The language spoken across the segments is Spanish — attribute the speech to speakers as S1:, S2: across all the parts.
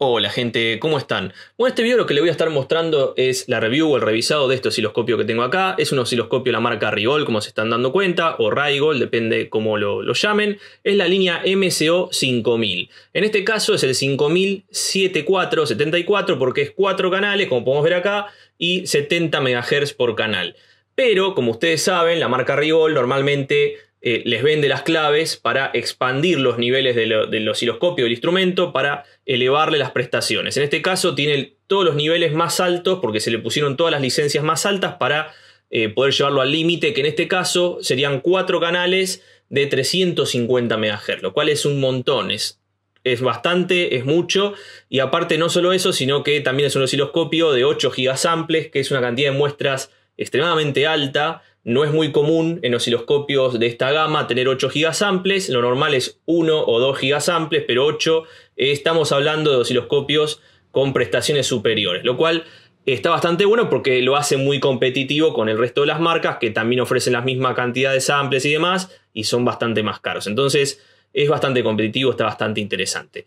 S1: Hola gente, ¿cómo están? Bueno, este video lo que le voy a estar mostrando es la review o el revisado de este osciloscopio que tengo acá. Es un osciloscopio de la marca Rigol, como se están dando cuenta, o Rigol, depende cómo lo, llamen. Es la línea MCO 5000. En este caso es el 5074-74 porque es 4 canales, como podemos ver acá, y 70 MHz por canal. Pero, como ustedes saben, la marca Rigol normalmente eh, les vende las claves para expandir los niveles de del osciloscopio del instrumento para elevarle las prestaciones. En este caso tiene todos los niveles más altos porque se le pusieron todas las licencias más altas para eh, poder llevarlo al límite, que en este caso serían cuatro canales de 350 MHz, lo cual es un montón, es, bastante, es mucho, y aparte no solo eso, sino que también es un osciloscopio de 8 gigasamples, que es una cantidad de muestras extremadamente alta, no es muy común en osciloscopios de esta gama tener 8 gigasamples, lo normal es 1 o 2 gigasamples, pero 8 eh, estamos hablando de osciloscopios con prestaciones superiores, lo cual está bastante bueno porque lo hace muy competitivo con el resto de las marcas que también ofrecen la misma cantidad de samples y demás y son bastante más caros. Entonces es bastante competitivo, está bastante interesante.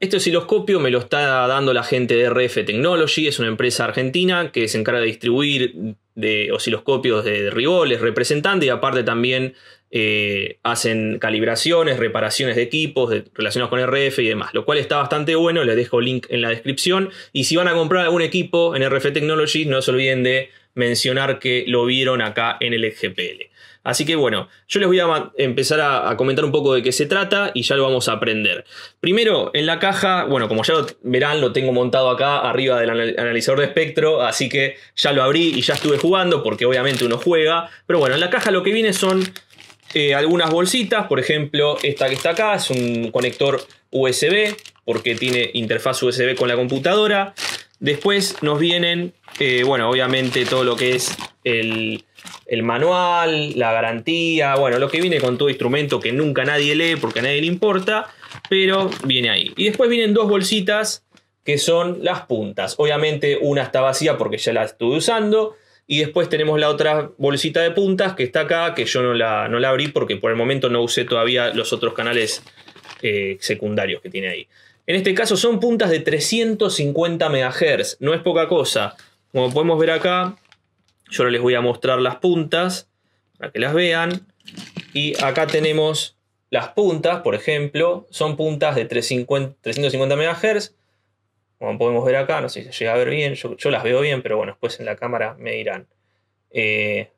S1: Este osciloscopio me lo está dando la gente de RF Technology, es una empresa argentina que se encarga de distribuir de osciloscopios de riboles, representante y aparte también eh, hacen calibraciones, reparaciones de equipos relacionados con RF y demás, lo cual está bastante bueno, les dejo el link en la descripción. Y si van a comprar algún equipo en RF Technologies, no se olviden de mencionar que lo vieron acá en el GPL. Así que bueno, yo les voy a empezar a, comentar un poco de qué se trata y ya lo vamos a aprender. Primero, en la caja, bueno, como ya verán, lo tengo montado acá arriba del analizador de espectro, así que ya lo abrí y ya estuve jugando porque obviamente uno juega. Pero bueno, en la caja lo que viene son eh, algunas bolsitas, por ejemplo, esta que está acá es un conector USB, porque tiene interfaz USB con la computadora. Después nos vienen, eh, bueno, obviamente todo lo que es el, el, manual, la garantía, bueno, lo que viene con todo instrumento que nunca nadie lee porque a nadie le importa, pero viene ahí. Y después vienen dos bolsitas que son las puntas. Obviamente una está vacía porque ya la estuve usando y después tenemos la otra bolsita de puntas que está acá, que yo no la, abrí porque por el momento no usé todavía los otros canales eh, secundarios que tiene ahí. En este caso son puntas de 350 MHz, no es poca cosa. Como podemos ver acá, yo les voy a mostrar las puntas para que las vean. Y acá tenemos las puntas, por ejemplo, son puntas de 350, 350 MHz. Como podemos ver acá, no sé si se llega a ver bien, yo, las veo bien, pero bueno, después en la cámara me dirán. Eh,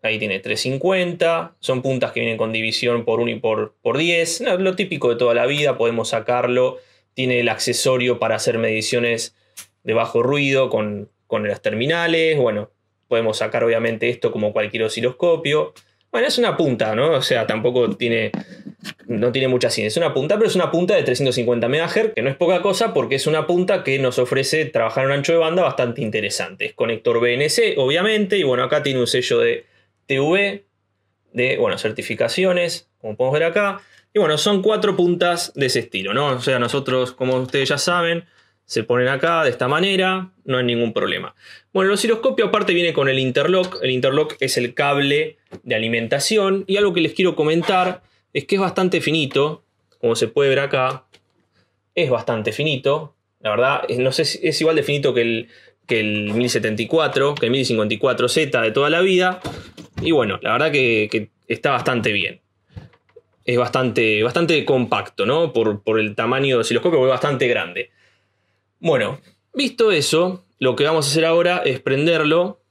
S1: ahí tiene 350, son puntas que vienen con división por 1 y por, por 10, lo típico de toda la vida, podemos sacarlo. Tiene el accesorio para hacer mediciones de bajo ruido con, con las terminales, bueno, podemos sacar obviamente esto como cualquier osciloscopio. Bueno, es una punta, ¿no? O sea, tampoco tiene no tiene mucha ciencia. Es una punta, pero es una punta de 350 MHz, que no es poca cosa porque es una punta que nos ofrece trabajar en un ancho de banda bastante interesante. Es conector BNC, obviamente, y bueno, acá tiene un sello de TV, de, bueno, certificaciones, como podemos ver acá. Y bueno, son cuatro puntas de ese estilo, ¿no? O sea, nosotros, como ustedes ya saben, se ponen acá de esta manera, no hay ningún problema. Bueno, el osciloscopio aparte viene con el interlock. El interlock es el cable de alimentación. Y algo que les quiero comentar es que es bastante finito, como se puede ver acá, es bastante finito, la verdad, no sé, si es igual de finito que el, que el 1074, que el 1054Z de toda la vida, y bueno, la verdad que, está bastante bien. Es bastante, bastante compacto, ¿no? Por, por el tamaño del osciloscopio, es bastante grande. Bueno, visto eso, lo que vamos a hacer ahora es prenderlo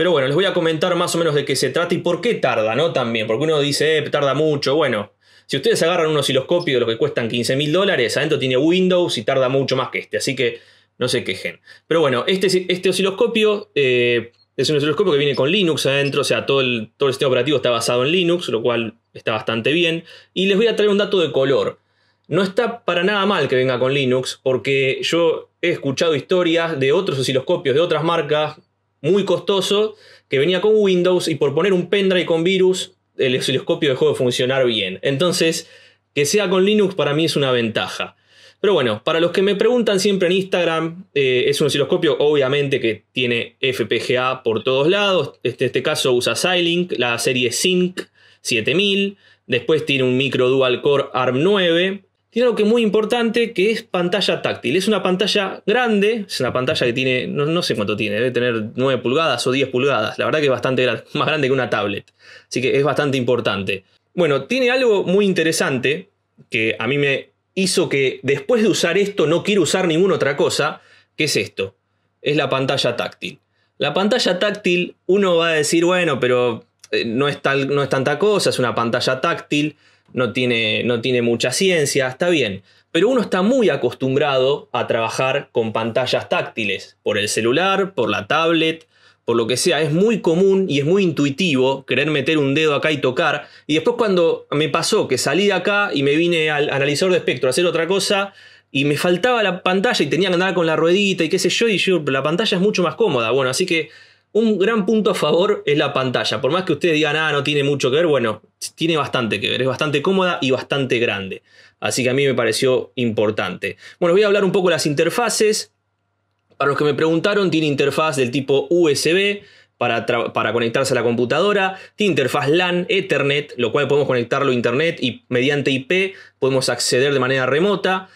S1: pero bueno, les voy a comentar más o menos de qué se trata y por qué tarda, ¿no? También, porque uno dice, eh, tarda mucho. Bueno, si ustedes agarran un osciloscopio de los que cuestan 15.000 mil dólares, adentro tiene Windows y tarda mucho más que este, así que no se quejen. Pero bueno, este, este osciloscopio eh, es un osciloscopio que viene con Linux adentro, o sea, todo el, todo el sistema operativo está basado en Linux, lo cual está bastante bien. Y les voy a traer un dato de color. No está para nada mal que venga con Linux, porque yo he escuchado historias de otros osciloscopios de otras marcas muy costoso que venía con Windows y por poner un pendrive con virus, el osciloscopio dejó de funcionar bien. Entonces, que sea con Linux para mí es una ventaja. Pero bueno, para los que me preguntan siempre en Instagram, eh, es un osciloscopio obviamente que tiene FPGA por todos lados. En este, este caso usa Silink, la serie Sync 7000. Después tiene un micro dual core ARM 9 tiene algo que es muy importante que es pantalla táctil. Es una pantalla grande, es una pantalla que tiene, no, sé cuánto tiene, debe tener 9 pulgadas o 10 pulgadas. La verdad que es bastante más grande que una tablet. Así que es bastante importante. Bueno, tiene algo muy interesante que a mí me hizo que después de usar esto no quiero usar ninguna otra cosa, que es esto. Es la pantalla táctil. La pantalla táctil, uno va a decir, bueno, pero eh, no es, tal, no es tanta cosa, es una pantalla táctil no tiene, no tiene mucha ciencia, está bien. Pero uno está muy acostumbrado a trabajar con pantallas táctiles, por el celular, por la tablet, por lo que sea. Es muy común y es muy intuitivo querer meter un dedo acá y tocar. Y después cuando me pasó que salí de acá y me vine al analizador de espectro a hacer otra cosa, y me faltaba la pantalla y tenía que andar con la ruedita y qué sé yo, y yo, la pantalla es mucho más cómoda. Bueno, así que un gran punto a favor es la pantalla. Por más que ustedes digan, ah, no tiene mucho que ver, bueno, tiene bastante que ver. Es bastante cómoda y bastante grande. Así que a mí me pareció importante. Bueno, voy a hablar un poco de las interfaces. Para los que me preguntaron, tiene interfaz del tipo USB. Para, conectarse a la computadora, tiene interfaz LAN, Ethernet, lo cual podemos conectarlo a Internet y mediante IP podemos acceder de manera remota,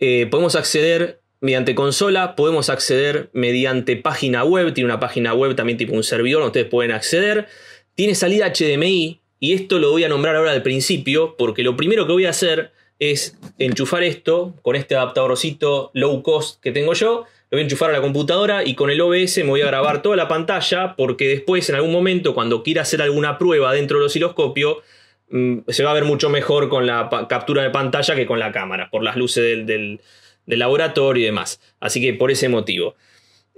S1: eh, podemos acceder mediante consola, podemos acceder mediante página web, tiene una página web también tipo un servidor, ustedes pueden acceder, tiene salida HDMI, y esto lo voy a nombrar ahora al principio, porque lo primero que voy a hacer es enchufar esto con este adaptadorcito low cost que tengo yo, lo voy a enchufar a la computadora y con el OBS me voy a grabar toda la pantalla porque después en algún momento cuando quiera hacer alguna prueba dentro del osciloscopio mm, se va a ver mucho mejor con la captura de pantalla que con la cámara, por las luces del, del de laboratorio y demás. Así que por ese motivo.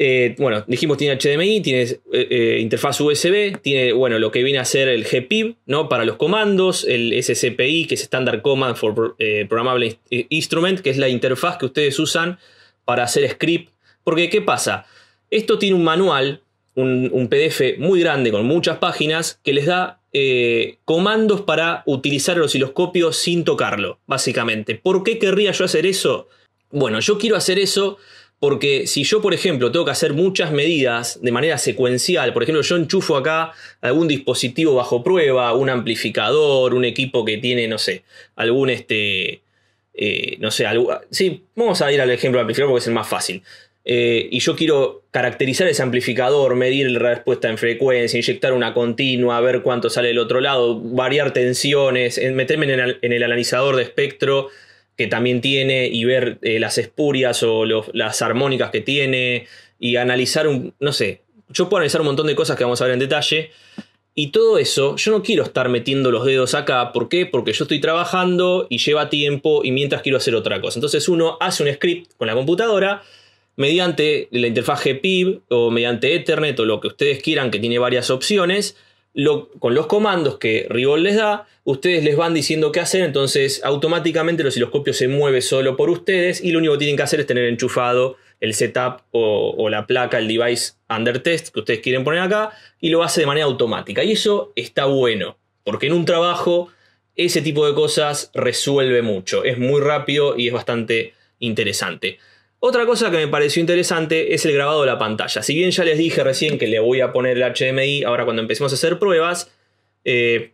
S1: Eh, bueno, dijimos tiene HDMI, tiene eh, eh, interfaz USB, tiene bueno, lo que viene a ser el GPIB ¿no? para los comandos, el SCPI, que es Standard Command for Programmable Instrument, que es la interfaz que ustedes usan para hacer script. Porque, ¿qué pasa? Esto tiene un manual, un, un PDF muy grande con muchas páginas, que les da comandos para utilizar el osciloscopio sin tocarlo, básicamente. ¿Por qué querría yo hacer eso? Bueno, yo quiero hacer eso porque si yo, por ejemplo, tengo que hacer muchas medidas de manera secuencial, por ejemplo, yo enchufo acá algún dispositivo bajo prueba, un amplificador, un equipo que tiene, no sé, algún este. Eh, no sé, algo, sí, vamos a ir al ejemplo del amplificador porque es el más fácil. Eh, y yo quiero caracterizar ese amplificador, medir la respuesta en frecuencia, inyectar una continua, ver cuánto sale del otro lado, variar tensiones, meterme en el analizador de espectro que también tiene y ver eh, las espurias o las armónicas que tiene y analizar un, no sé, yo puedo analizar un montón de cosas que vamos a ver en detalle y todo eso, yo no quiero estar metiendo los dedos acá, ¿por qué? Porque yo estoy trabajando y lleva tiempo y mientras quiero hacer otra cosa. Entonces uno hace un script con la computadora mediante la interfaz pib o mediante Ethernet o lo que ustedes quieran que tiene varias opciones con los comandos que Rivol les da, ustedes les van diciendo qué hacer, entonces automáticamente el osciloscopio se mueve solo por ustedes y lo único que tienen que hacer es tener enchufado el setup o, la placa, el device under test que ustedes quieren poner acá y lo hace de manera automática. Y eso está bueno, porque en un trabajo ese tipo de cosas resuelve mucho, es muy rápido y es bastante interesante. Otra cosa que me pareció interesante es el grabado de la pantalla. Si bien ya les dije recién que le voy a poner el HDMI, ahora cuando empecemos a hacer pruebas, eh,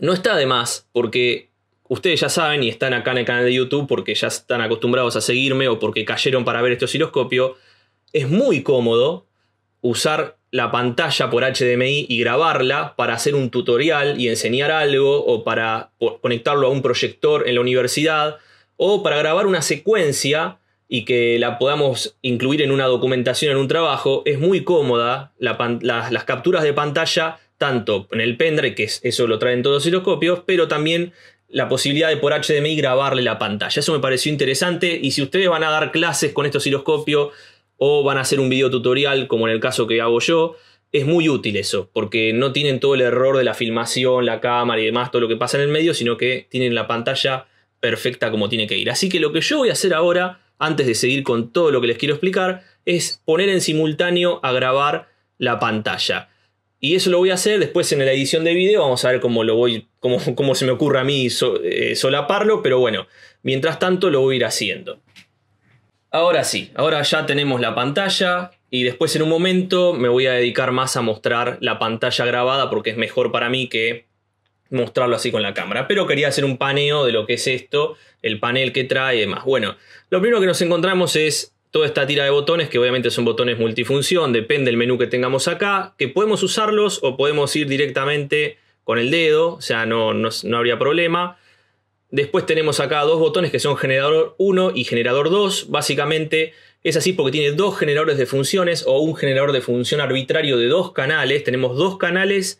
S1: no está de más, porque ustedes ya saben y están acá en el canal de YouTube porque ya están acostumbrados a seguirme o porque cayeron para ver este osciloscopio, es muy cómodo usar la pantalla por HDMI y grabarla para hacer un tutorial y enseñar algo o para conectarlo a un proyector en la universidad o para grabar una secuencia y que la podamos incluir en una documentación, en un trabajo, es muy cómoda las capturas de pantalla, tanto en el pendrive, que eso lo traen todos los osciloscopios, pero también la posibilidad de por HDMI grabarle la pantalla. Eso me pareció interesante y si ustedes van a dar clases con estos osciloscopio o van a hacer un video tutorial como en el caso que hago yo, es muy útil eso, porque no tienen todo el error de la filmación, la cámara y demás, todo lo que pasa en el medio, sino que tienen la pantalla perfecta como tiene que ir. Así que lo que yo voy a hacer ahora antes de seguir con todo lo que les quiero explicar, es poner en simultáneo a grabar la pantalla. Y eso lo voy a hacer después en la edición de video. Vamos a ver cómo lo voy. cómo, cómo se me ocurre a mí eh, solaparlo. Pero bueno, mientras tanto lo voy a ir haciendo. Ahora sí, ahora ya tenemos la pantalla. Y después en un momento me voy a dedicar más a mostrar la pantalla grabada porque es mejor para mí que mostrarlo así con la cámara, pero quería hacer un paneo de lo que es esto, el panel que trae y demás. Bueno, lo primero que nos encontramos es toda esta tira de botones, que obviamente son botones multifunción, depende del menú que tengamos acá, que podemos usarlos o podemos ir directamente con el dedo, o sea, no, no, habría problema. Después tenemos acá dos botones que son generador 1 y generador 2. Básicamente es así porque tiene dos generadores de funciones o un generador de función arbitrario de dos canales. Tenemos dos canales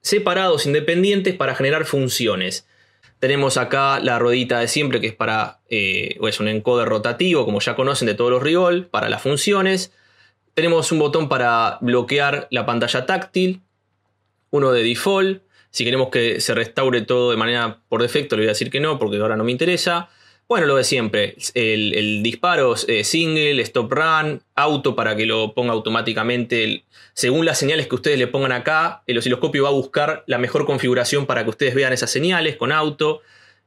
S1: separados, independientes, para generar funciones. Tenemos acá la ruedita de siempre, que es para. Eh, es un encoder rotativo, como ya conocen, de todos los rigol, para las funciones. Tenemos un botón para bloquear la pantalla táctil, uno de default. Si queremos que se restaure todo de manera por defecto, le voy a decir que no, porque ahora no me interesa. Bueno, lo de siempre. El, disparo eh, single, stop run, auto para que lo ponga automáticamente. según las señales que ustedes le pongan acá, el osciloscopio va a buscar la mejor configuración para que ustedes vean esas señales con auto.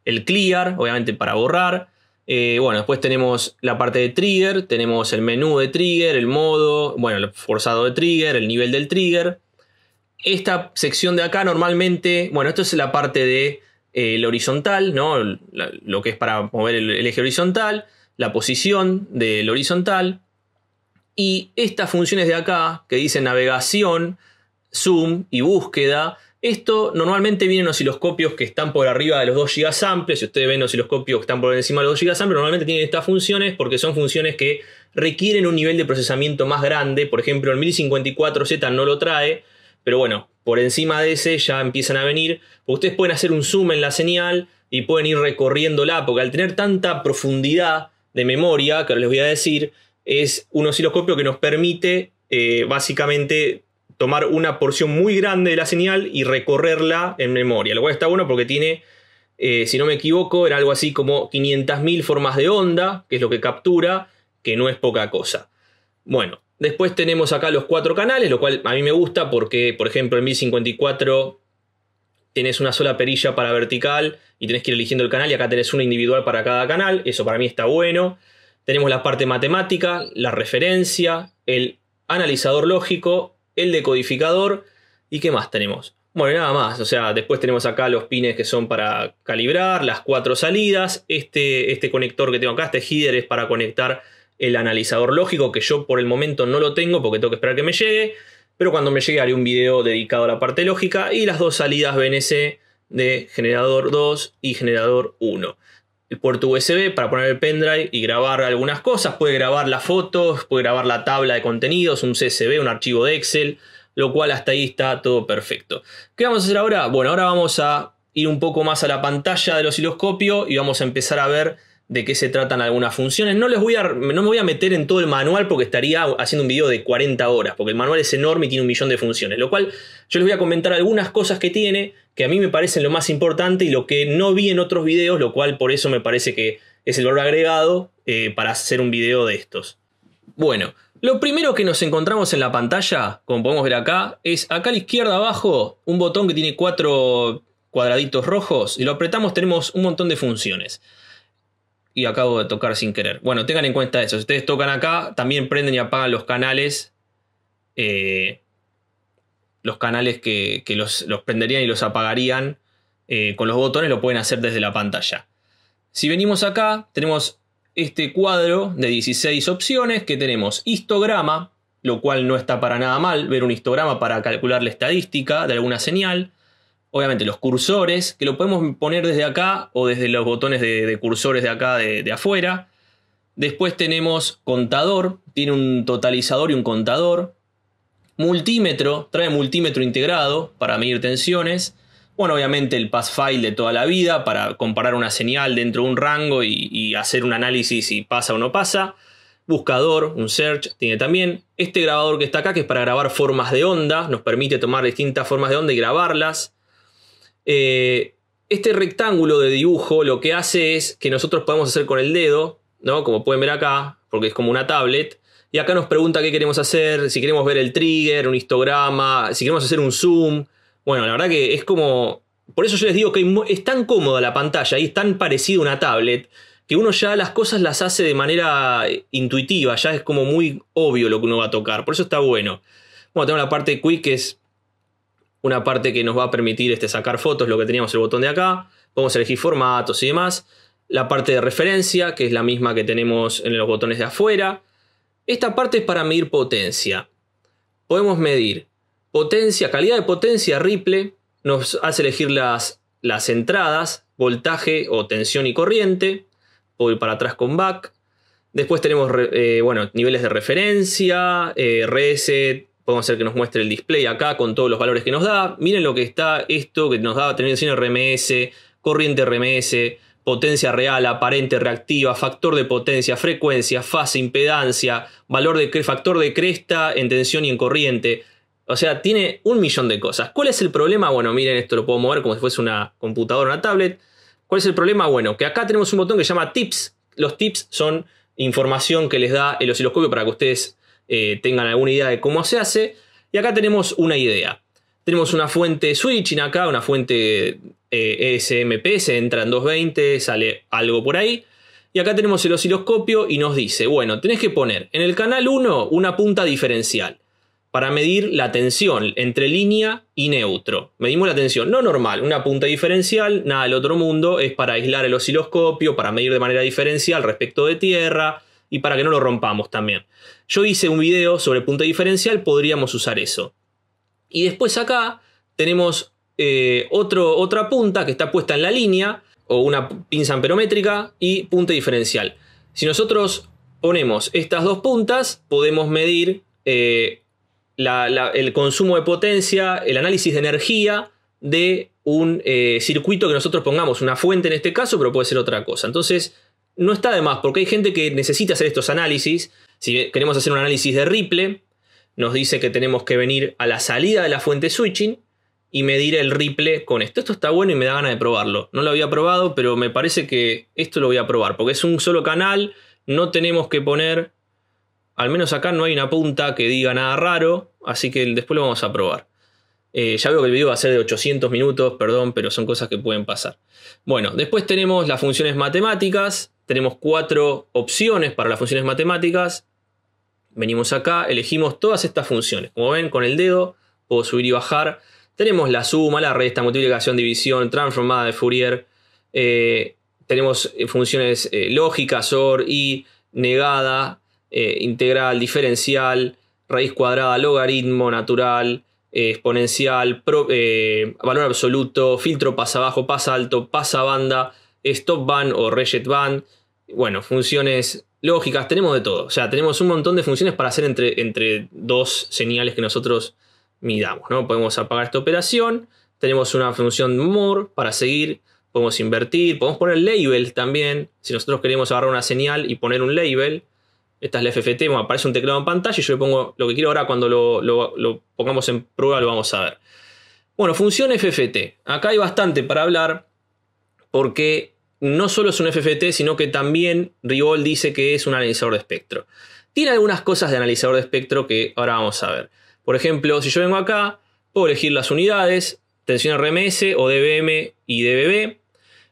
S1: El clear, obviamente para borrar. Eh, bueno, después tenemos la parte de trigger, tenemos el menú de trigger, el modo, bueno, el forzado de trigger, el nivel del trigger. Esta sección de acá normalmente, bueno, esto es la parte de eh, el horizontal, ¿no? lo que es para mover el, eje horizontal, la posición del horizontal, y estas funciones de acá, que dicen navegación, zoom y búsqueda, esto normalmente vienen osciloscopios que están por arriba de los 2 GB samples. Si ustedes ven osciloscopios que están por encima de los 2 GB normalmente tienen estas funciones porque son funciones que requieren un nivel de procesamiento más grande. Por ejemplo, el 1054Z no lo trae, pero bueno, por encima de ese ya empiezan a venir. Ustedes pueden hacer un zoom en la señal y pueden ir recorriéndola, porque al tener tanta profundidad de memoria, que les voy a decir, es un osciloscopio que nos permite eh, básicamente tomar una porción muy grande de la señal y recorrerla en memoria, lo cual está bueno porque tiene, eh, si no me equivoco, era algo así como 500.000 formas de onda, que es lo que captura, que no es poca cosa. Bueno, Después tenemos acá los cuatro canales, lo cual a mí me gusta porque, por ejemplo, en 1054 tenés una sola perilla para vertical y tenés que ir eligiendo el canal y acá tenés una individual para cada canal, eso para mí está bueno. Tenemos la parte matemática, la referencia, el analizador lógico, el decodificador y qué más tenemos. Bueno, nada más, o sea, después tenemos acá los pines que son para calibrar, las cuatro salidas, este, este conector que tengo acá, este header es para conectar el analizador lógico, que yo por el momento no lo tengo porque tengo que esperar que me llegue, pero cuando me llegue haré un video dedicado a la parte lógica y las dos salidas BNC de generador 2 y generador 1. El puerto USB para poner el pendrive y grabar algunas cosas, puede grabar las fotos, puede grabar la tabla de contenidos, un CSV, un archivo de Excel, lo cual hasta ahí está todo perfecto. ¿Qué vamos a hacer ahora? Bueno, ahora vamos a ir un poco más a la pantalla del osciloscopio y vamos a empezar a ver de qué se tratan algunas funciones. No, les voy a, no me voy a meter en todo el manual porque estaría haciendo un video de 40 horas, porque el manual es enorme y tiene un millón de funciones, lo cual yo les voy a comentar algunas cosas que tiene, que a mí me parecen lo más importante y lo que no vi en otros videos, lo cual por eso me parece que es el valor agregado eh, para hacer un video de estos. Bueno, lo primero que nos encontramos en la pantalla, como podemos ver acá, es acá a la izquierda abajo un botón que tiene cuatro cuadraditos rojos y lo apretamos tenemos un montón de funciones y acabo de tocar sin querer. Bueno, tengan en cuenta eso. Si ustedes tocan acá, también prenden y apagan los canales. Eh, los canales que, los, los, prenderían y los apagarían eh, con los botones lo pueden hacer desde la pantalla. Si venimos acá, tenemos este cuadro de 16 opciones que tenemos histograma, lo cual no está para nada mal, ver un histograma para calcular la estadística de alguna señal obviamente los cursores, que lo podemos poner desde acá o desde los botones de, cursores de acá de, afuera. Después tenemos contador, tiene un totalizador y un contador. Multímetro, trae multímetro integrado para medir tensiones. Bueno, obviamente el pass file de toda la vida para comparar una señal dentro de un rango y, y hacer un análisis si pasa o no pasa. Buscador, un search, tiene también. Este grabador que está acá, que es para grabar formas de onda, nos permite tomar distintas formas de onda y grabarlas. Eh, este rectángulo de dibujo lo que hace es que nosotros podemos hacer con el dedo, ¿no? Como pueden ver acá, porque es como una tablet. Y acá nos pregunta qué queremos hacer, si queremos ver el trigger, un histograma, si queremos hacer un zoom. Bueno, la verdad que es como... Por eso yo les digo que es tan cómoda la pantalla y es tan parecida a una tablet que uno ya las cosas las hace de manera eh, intuitiva, ya es como muy obvio lo que uno va a tocar, por eso está bueno. Bueno, tenemos la parte quick que es una parte que nos va a permitir este, sacar fotos, lo que teníamos el botón de acá, podemos elegir formatos y demás, la parte de referencia, que es la misma que tenemos en los botones de afuera, esta parte es para medir potencia, podemos medir potencia, calidad de potencia ripple, nos hace elegir las, las entradas, voltaje o tensión y corriente, voy para atrás con back, Después tenemos eh, bueno, niveles de referencia, eh, reset, Podemos hacer que nos muestre el display acá con todos los valores que nos da. Miren lo que está esto que nos da tensión RMS, corriente RMS, potencia real, aparente, reactiva, factor de potencia, frecuencia, fase, impedancia, valor de factor de cresta en tensión y en corriente. O sea, tiene un millón de cosas. ¿Cuál es el problema? Bueno, miren, esto lo puedo mover como si fuese una computadora, una tablet. ¿Cuál es el problema? Bueno, que acá tenemos un botón que se llama tips. Los tips son información que les da el osciloscopio para que ustedes eh, tengan alguna idea de cómo se hace. Y acá tenemos una idea. Tenemos una fuente switching acá, una fuente eh, e SMP, se entra en 220, sale algo por ahí. Y acá tenemos el osciloscopio y nos dice, bueno, tenés que poner en el canal 1 una punta diferencial para medir la tensión entre línea y neutro. Medimos la tensión, no normal, una punta diferencial, nada del otro mundo, es para aislar el osciloscopio, para medir de manera diferencial respecto de tierra, y para que no lo rompamos también. Yo hice un video sobre punta diferencial, podríamos usar eso. Y después acá tenemos eh, otra punta que está puesta en la línea, o una pinza amperométrica y punta diferencial. Si nosotros ponemos estas dos puntas, podemos medir eh, el consumo de potencia, el análisis de energía de un eh, circuito que nosotros pongamos, una fuente en este caso, pero puede ser otra cosa. Entonces, no está de más, porque hay gente que necesita hacer estos análisis. Si queremos hacer un análisis de Ripple, nos dice que tenemos que venir a la salida de la fuente switching y medir el Ripple con esto. Esto está bueno y me da ganas de probarlo. No lo había probado, pero me parece que esto lo voy a probar, porque es un solo canal, no tenemos que poner, al menos acá no hay una punta que diga nada raro, así que después lo vamos a probar. Eh, ya veo que el video va a ser de 800 minutos, perdón, pero son cosas que pueden pasar. Bueno, después tenemos las funciones matemáticas, tenemos cuatro opciones para las funciones matemáticas. Venimos acá, elegimos todas estas funciones. Como ven, con el dedo puedo subir y bajar. Tenemos la suma, la resta, multiplicación, división, transformada de Fourier. Eh, tenemos eh, funciones eh, lógicas, OR, y negada, integral, diferencial, raíz cuadrada, logaritmo, natural, exponencial, valor absoluto, filtro, pasa abajo, pasa alto, pasa banda stop ban o reset ban, bueno, funciones lógicas, tenemos de todo. O sea, tenemos un montón de funciones para hacer entre, entre dos señales que nosotros midamos, ¿no? Podemos apagar esta operación, tenemos una función more para seguir, podemos invertir, podemos poner label también. Si nosotros queremos agarrar una señal y poner un label, esta es la FFT, me aparece un teclado en pantalla y yo le pongo lo que quiero ahora cuando lo, lo pongamos en prueba lo vamos a ver. Bueno, función FFT. Acá hay bastante para hablar porque no solo es un FFT, sino que también Rivol dice que es un analizador de espectro. Tiene algunas cosas de analizador de espectro que ahora vamos a ver. Por ejemplo, si yo vengo acá, puedo elegir las unidades, tensión RMS o DBM y DBB.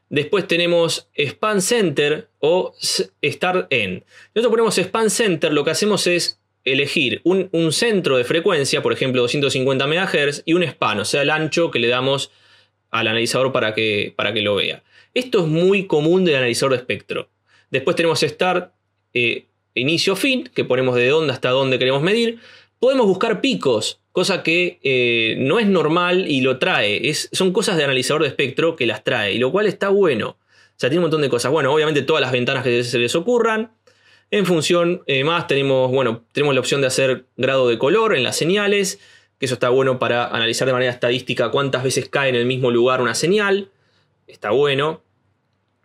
S1: Después tenemos Span Center o Start End. Nosotros ponemos Span Center, lo que hacemos es elegir un, centro de frecuencia, por ejemplo 250 MHz, y un span, o sea, el ancho que le damos al analizador para que, para que lo vea. Esto es muy común del analizador de espectro. Después tenemos start, eh, inicio, fin, que ponemos de dónde hasta dónde queremos medir. Podemos buscar picos, cosa que eh, no es normal y lo trae. son cosas de analizador de espectro que las trae, y lo cual está bueno. O sea, tiene un montón de cosas. Bueno, obviamente todas las ventanas que se les ocurran. En función eh, más tenemos, bueno, tenemos la opción de hacer grado de color en las señales, que eso está bueno para analizar de manera estadística cuántas veces cae en el mismo lugar una señal está bueno.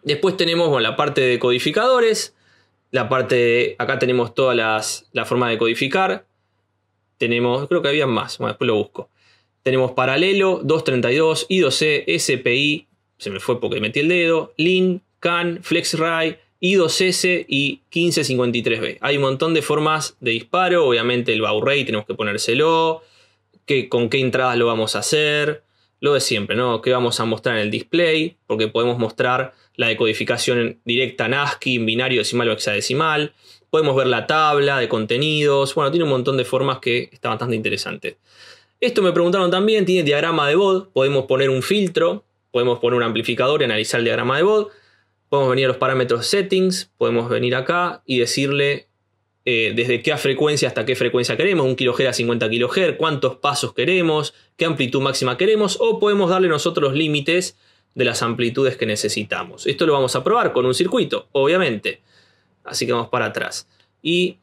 S1: Después tenemos la parte de codificadores, la parte acá tenemos todas las, formas de codificar. Tenemos, creo que había más, bueno, después lo busco. Tenemos paralelo, 232, I2C, SPI, se me fue porque metí el dedo, LIN, CAN, FlexRay, I2S y 1553B. Hay un montón de formas de disparo, obviamente el bow tenemos que ponérselo, que, con qué entradas lo vamos a hacer, lo de siempre, ¿no? ¿Qué vamos a mostrar en el display? Porque podemos mostrar la decodificación directa en ASCII, en binario decimal o hexadecimal. Podemos ver la tabla de contenidos. Bueno, tiene un montón de formas que está bastante interesante. Esto me preguntaron también, tiene diagrama de BOD. Podemos poner un filtro, podemos poner un amplificador y analizar el diagrama de BOD. Podemos venir a los parámetros settings, podemos venir acá y decirle eh, desde qué frecuencia hasta qué frecuencia queremos, un kilohertz a 50 kilohertz, cuántos pasos queremos, qué amplitud máxima queremos, o podemos darle nosotros los límites de las amplitudes que necesitamos. Esto lo vamos a probar con un circuito, obviamente. Así que vamos para atrás. Y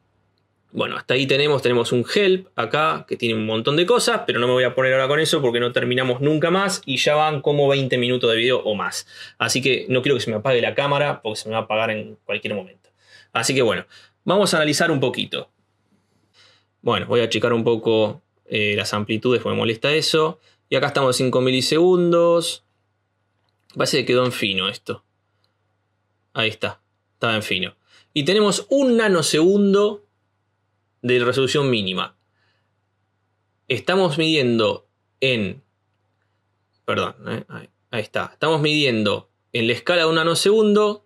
S1: bueno, hasta ahí tenemos, tenemos un help acá que tiene un montón de cosas, pero no me voy a poner ahora con eso porque no terminamos nunca más y ya van como 20 minutos de video o más. Así que no quiero que se me apague la cámara porque se me va a apagar en cualquier momento. Así que bueno, Vamos a analizar un poquito. Bueno, voy a achicar un poco eh, las amplitudes, porque me molesta eso. Y acá estamos 5 milisegundos. Parece que quedó en fino esto. Ahí está, estaba en fino. Y tenemos un nanosegundo de resolución mínima. Estamos midiendo en... Perdón, eh, ahí está. Estamos midiendo en la escala de un nanosegundo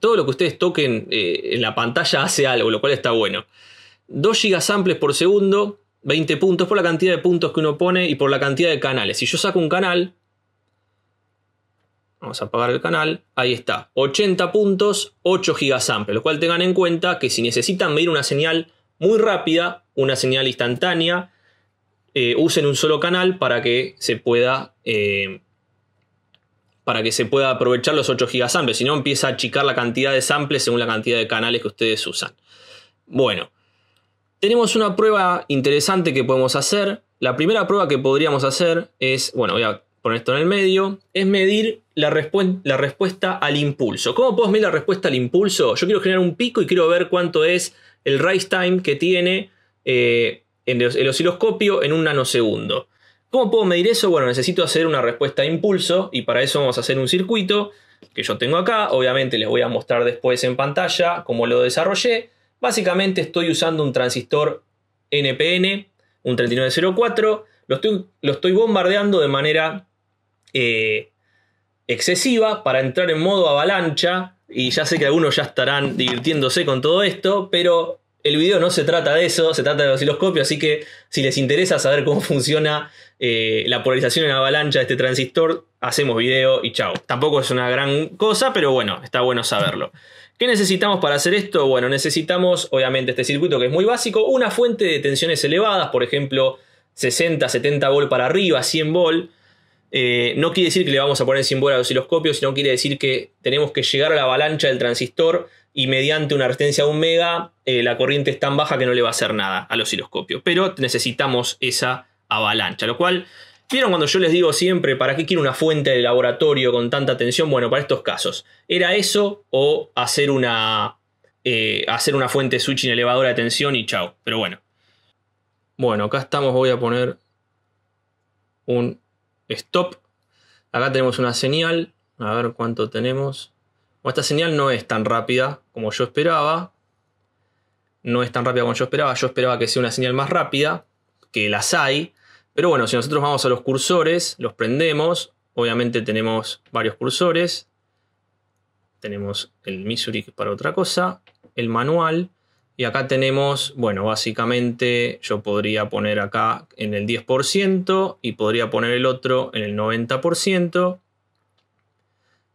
S1: todo lo que ustedes toquen eh, en la pantalla hace algo, lo cual está bueno. 2 gigasamples por segundo, 20 puntos por la cantidad de puntos que uno pone y por la cantidad de canales. Si yo saco un canal, vamos a apagar el canal, ahí está, 80 puntos, 8 gigasamples, lo cual tengan en cuenta que si necesitan medir una señal muy rápida, una señal instantánea, eh, usen un solo canal para que se pueda eh, para que se pueda aprovechar los 8 GB si no empieza a achicar la cantidad de samples según la cantidad de canales que ustedes usan. Bueno, tenemos una prueba interesante que podemos hacer. La primera prueba que podríamos hacer es, bueno, voy a poner esto en el medio, es medir la, la respuesta al impulso. ¿Cómo puedo medir la respuesta al impulso? Yo quiero generar un pico y quiero ver cuánto es el rise time que tiene eh, el osciloscopio en un nanosegundo. ¿Cómo puedo medir eso? Bueno, necesito hacer una respuesta a impulso y para eso vamos a hacer un circuito que yo tengo acá. Obviamente les voy a mostrar después en pantalla cómo lo desarrollé. Básicamente estoy usando un transistor NPN, un 3904. Lo estoy, lo estoy bombardeando de manera eh, excesiva para entrar en modo avalancha. Y ya sé que algunos ya estarán divirtiéndose con todo esto, pero el video no se trata de eso, se trata de osciloscopio, así que si les interesa saber cómo funciona eh, la polarización en avalancha de este transistor, hacemos video y chao. Tampoco es una gran cosa, pero bueno, está bueno saberlo. ¿Qué necesitamos para hacer esto? Bueno, necesitamos obviamente este circuito que es muy básico, una fuente de tensiones elevadas, por ejemplo, 60, 70 volt para arriba, 100 volt. Eh, no quiere decir que le vamos a poner 100 volt al osciloscopio, sino quiere decir que tenemos que llegar a la avalancha del transistor y mediante una resistencia de 1 mega eh, la corriente es tan baja que no le va a hacer nada al osciloscopio. Pero necesitamos esa avalancha. Lo cual, ¿vieron cuando yo les digo siempre, ¿para qué quiero una fuente de laboratorio con tanta tensión? Bueno, para estos casos. ¿Era eso o hacer una, eh, hacer una fuente switching elevadora de tensión y chao? Pero bueno. Bueno, acá estamos, voy a poner un stop. Acá tenemos una señal. A ver cuánto tenemos. esta señal no es tan rápida como yo esperaba. No es tan rápida como yo esperaba. Yo esperaba que sea una señal más rápida que las hay. Pero bueno, si nosotros vamos a los cursores, los prendemos, obviamente tenemos varios cursores. Tenemos el Missouri para otra cosa, el manual. Y acá tenemos, bueno, básicamente yo podría poner acá en el 10% y podría poner el otro en el 90%.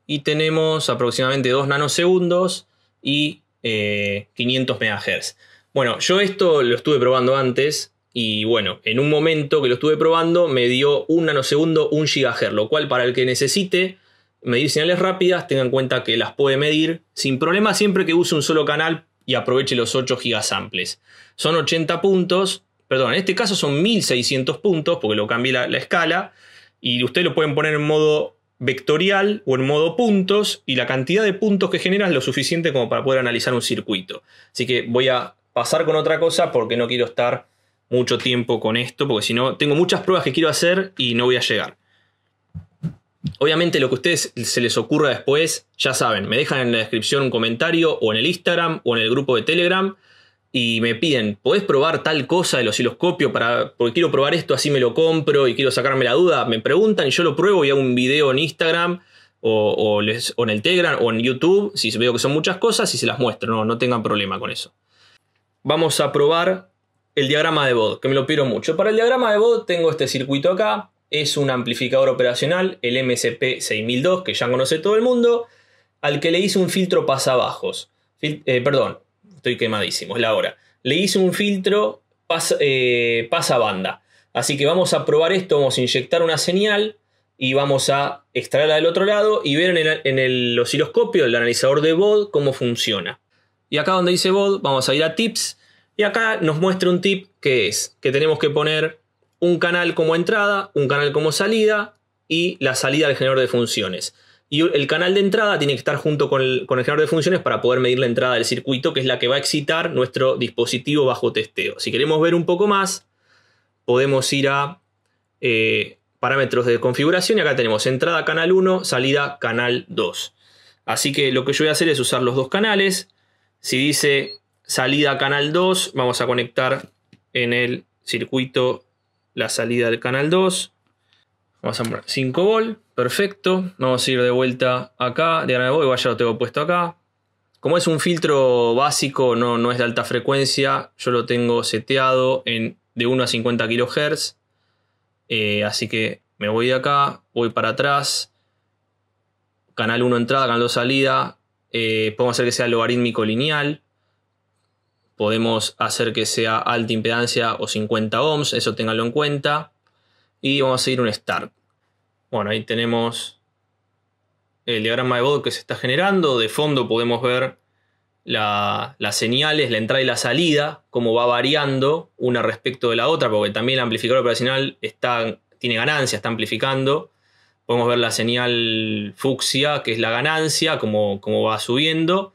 S1: Y tenemos aproximadamente 2 nanosegundos y 500 eh, MHz. Bueno, yo esto lo estuve probando antes y bueno, en un momento que lo estuve probando, me dio un nanosegundo, un gigahertz, lo cual para el que necesite medir señales rápidas, tenga en cuenta que las puede medir sin problema siempre que use un solo canal y aproveche los 8 gigasamples. Son 80 puntos, perdón, en este caso son 1600 puntos, porque lo cambié la, la escala, y ustedes lo pueden poner en modo vectorial o en modo puntos, y la cantidad de puntos que genera es lo suficiente como para poder analizar un circuito. Así que voy a pasar con otra cosa porque no quiero estar mucho tiempo con esto, porque si no, tengo muchas pruebas que quiero hacer y no voy a llegar. Obviamente lo que a ustedes se les ocurra después, ya saben, me dejan en la descripción un comentario o en el Instagram o en el grupo de Telegram y me piden, ¿podés probar tal cosa del osciloscopio? Para, porque quiero probar esto, así me lo compro y quiero sacarme la duda. Me preguntan y yo lo pruebo y hago un video en Instagram o, en el Telegram o en YouTube, si veo que son muchas cosas y se las muestro, no, no tengan problema con eso. Vamos a probar el diagrama de BOD, que me lo pido mucho. Para el diagrama de BOD tengo este circuito acá, es un amplificador operacional, el msp 6002 que ya conoce todo el mundo, al que le hice un filtro pasabajos. Eh, perdón, estoy quemadísimo, es la hora. Le hice un filtro eh, pasabanda. Así que vamos a probar esto, vamos a inyectar una señal y vamos a extraerla del otro lado y ver en el, en el osciloscopio, el analizador de BOD, cómo funciona. Y acá donde dice BOD, vamos a ir a Tips y acá nos muestra un tip que es que tenemos que poner un canal como entrada, un canal como salida y la salida del generador de funciones. Y el canal de entrada tiene que estar junto con el, generador de funciones para poder medir la entrada del circuito, que es la que va a excitar nuestro dispositivo bajo testeo. Si queremos ver un poco más, podemos ir a eh, parámetros de configuración y acá tenemos entrada canal 1, salida canal 2. Así que lo que yo voy a hacer es usar los dos canales. Si dice salida canal 2, vamos a conectar en el circuito la salida del canal 2. Vamos a poner 5 volt, perfecto. Vamos a ir de vuelta acá, de nuevo voy, ya lo tengo puesto acá. Como es un filtro básico, no, no es de alta frecuencia, yo lo tengo seteado en, de 1 a 50 kHz. Eh, así que me voy de acá, voy para atrás. Canal 1 entrada, canal 2 salida. Eh, podemos hacer que sea logarítmico lineal podemos hacer que sea alta impedancia o 50 ohms, eso ténganlo en cuenta. Y vamos a seguir un start. Bueno, ahí tenemos el diagrama de Bod que se está generando. De fondo podemos ver las señales, la entrada y la salida, cómo va variando una respecto de la otra, porque también el amplificador operacional está, tiene ganancia, está amplificando. Podemos ver la señal fucsia, que es la ganancia, cómo, cómo va subiendo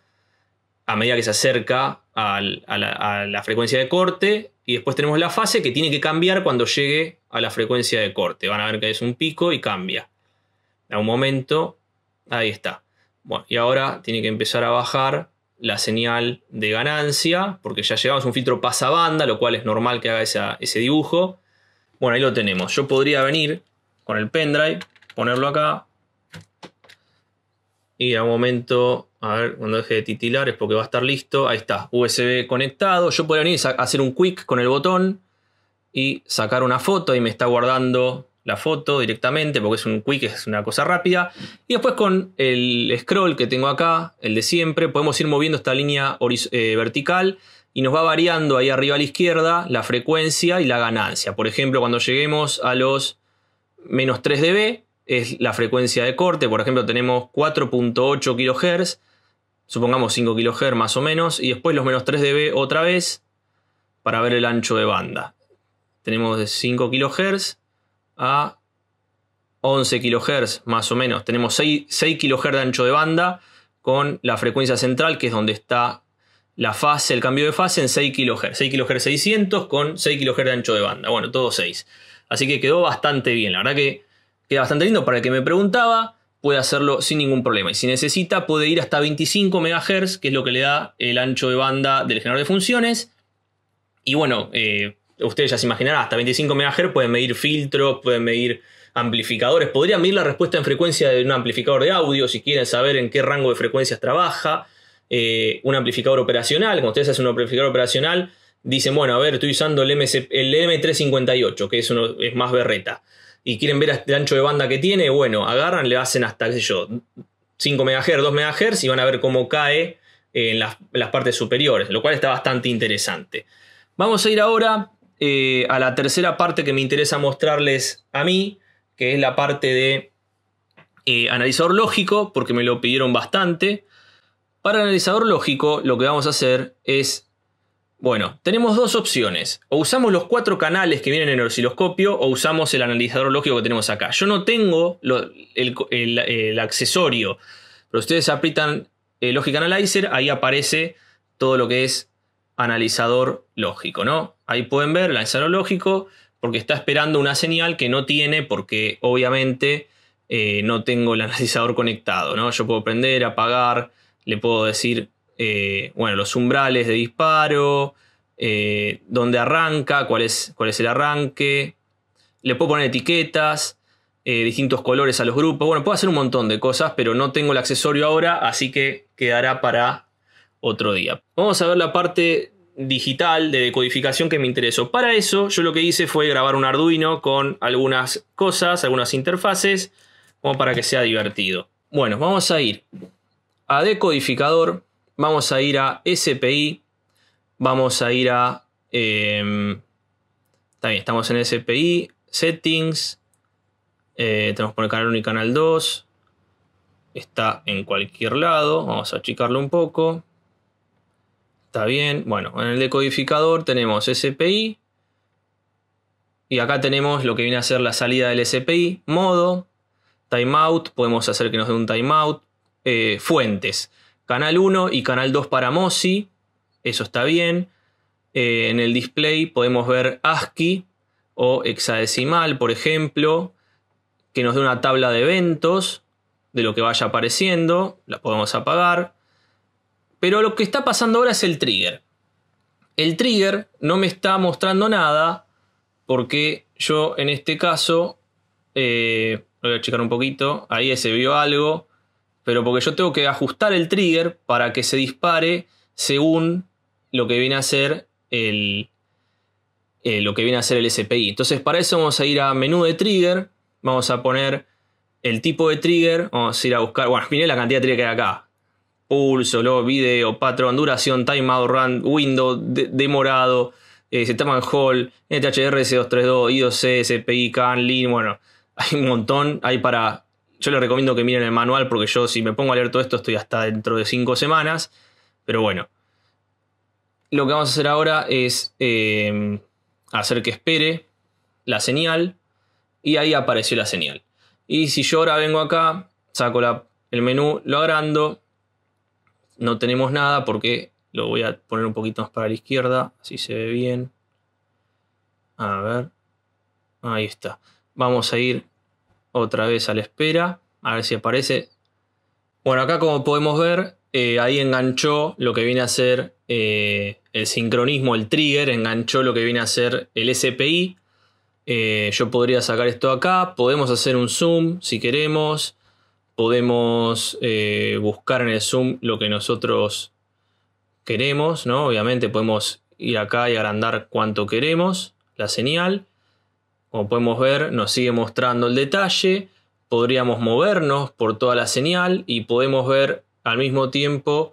S1: a medida que se acerca a, la, frecuencia de corte. Y después tenemos la fase que tiene que cambiar cuando llegue a la frecuencia de corte. Van a ver que es un pico y cambia. da un momento, ahí está. Bueno, y ahora tiene que empezar a bajar la señal de ganancia, porque ya llegamos a un filtro pasabanda, lo cual es normal que haga esa, ese dibujo. Bueno, ahí lo tenemos. Yo podría venir con el pendrive, ponerlo acá, y a un momento, a ver, cuando deje de titilar es porque va a estar listo. Ahí está, USB conectado. Yo puedo venir a hacer un quick con el botón y sacar una foto y me está guardando la foto directamente porque es un quick, es una cosa rápida. Y después con el scroll que tengo acá, el de siempre, podemos ir moviendo esta línea eh, vertical y nos va variando ahí arriba a la izquierda la frecuencia y la ganancia. Por ejemplo, cuando lleguemos a los menos 3 dB, es la frecuencia de corte. Por ejemplo, tenemos 4.8 kHz, supongamos 5 kHz más o menos, y después los menos 3 dB otra vez para ver el ancho de banda. Tenemos de 5 kHz a 11 kHz más o menos. Tenemos 6, 6 kHz de ancho de banda con la frecuencia central, que es donde está la fase, el cambio de fase en 6 kHz. 6 kHz 600 con 6 kHz de ancho de banda. Bueno, todo 6. Así que quedó bastante bien. La verdad que bastante lindo. Para el que me preguntaba, puede hacerlo sin ningún problema. Y si necesita, puede ir hasta 25 MHz, que es lo que le da el ancho de banda del generador de funciones. Y bueno, eh, ustedes ya se imaginarán, hasta 25 MHz pueden medir filtros, pueden medir amplificadores, podrían medir la respuesta en frecuencia de un amplificador de audio si quieren saber en qué rango de frecuencias trabaja. Eh, un amplificador operacional, como ustedes hacen un amplificador operacional, dicen, bueno, a ver, estoy usando el, MC, el M358, que es, uno, es más berreta y quieren ver el este ancho de banda que tiene, bueno, agarran, le hacen hasta, qué sé yo, 5 MHz, 2 MHz y van a ver cómo cae eh, en las, partes superiores, lo cual está bastante interesante. Vamos a ir ahora eh, a la tercera parte que me interesa mostrarles a mí, que es la parte de eh, analizador lógico, porque me lo pidieron bastante. Para analizador lógico, lo que vamos a hacer es bueno, tenemos dos opciones. O usamos los cuatro canales que vienen en el osciloscopio o usamos el analizador lógico que tenemos acá. Yo no tengo el, accesorio, pero ustedes aprietan eh, Logic Analyzer, ahí aparece todo lo que es analizador lógico, ¿no? Ahí pueden ver el analizador lógico porque está esperando una señal que no tiene porque obviamente eh, no tengo el analizador conectado, ¿no? Yo puedo prender, apagar, le puedo decir eh, bueno, los umbrales de disparo, eh, dónde arranca, cuál es, cuál es el arranque. Le puedo poner etiquetas, eh, distintos colores a los grupos. Bueno, puedo hacer un montón de cosas, pero no tengo el accesorio ahora, así que quedará para otro día. Vamos a ver la parte digital de decodificación que me interesó. Para eso, yo lo que hice fue grabar un Arduino con algunas cosas, algunas interfaces, como para que sea divertido. Bueno, vamos a ir a decodificador Vamos a ir a SPI. Vamos a ir a... Em, está bien, estamos en SPI, settings. Eh, tenemos por poner canal 1 y canal 2. Está en cualquier lado. Vamos a achicarlo un poco. Está bien. Bueno, en el decodificador tenemos SPI. Y acá tenemos lo que viene a ser la salida del SPI. Modo. Timeout. Podemos hacer que nos dé un timeout. Eh, fuentes. Canal 1 y canal 2 para MOSI, eso está bien. Eh, en el display podemos ver ASCII o hexadecimal, por ejemplo, que nos dé una tabla de eventos de lo que vaya apareciendo, la podemos apagar. Pero lo que está pasando ahora es el trigger. El trigger no me está mostrando nada porque yo en este caso, eh, voy a checar un poquito, ahí se vio algo, pero porque yo tengo que ajustar el trigger para que se dispare según lo que viene a ser el, eh, lo que viene a ser el SPI. Entonces para eso vamos a ir a menú de trigger, vamos a poner el tipo de trigger, vamos a ir a buscar, bueno, miren la cantidad de trigger que hay acá. Pulso, luego video, patrón, duración, timeout, run, window, demorado, eh, Hall, NTHR c 232 IOC, SPI, CAN, LIN, bueno, hay un montón, hay para yo les recomiendo que miren el manual porque yo si me pongo a leer todo esto estoy hasta dentro de 5 semanas. Pero bueno, lo que vamos a hacer ahora es em, hacer que espere la señal y ahí apareció la señal. Y si yo ahora vengo acá, saco el menú, lo agrando, no tenemos nada porque lo voy a poner un poquito más para la izquierda, así se ve bien. A ver, ahí está. Vamos a ir otra vez a la espera, a ver si aparece. Bueno, acá como podemos ver, eh, ahí enganchó lo que viene a ser eh, el sincronismo, el trigger, enganchó lo que viene a ser el SPI. Eh, yo podría sacar esto acá, podemos hacer un zoom si queremos, podemos buscar en el zoom lo que nosotros queremos, ¿no? Obviamente podemos ir acá y agrandar cuanto queremos la señal. Como podemos ver, nos sigue mostrando el detalle. Podríamos movernos por toda la señal y podemos ver al mismo tiempo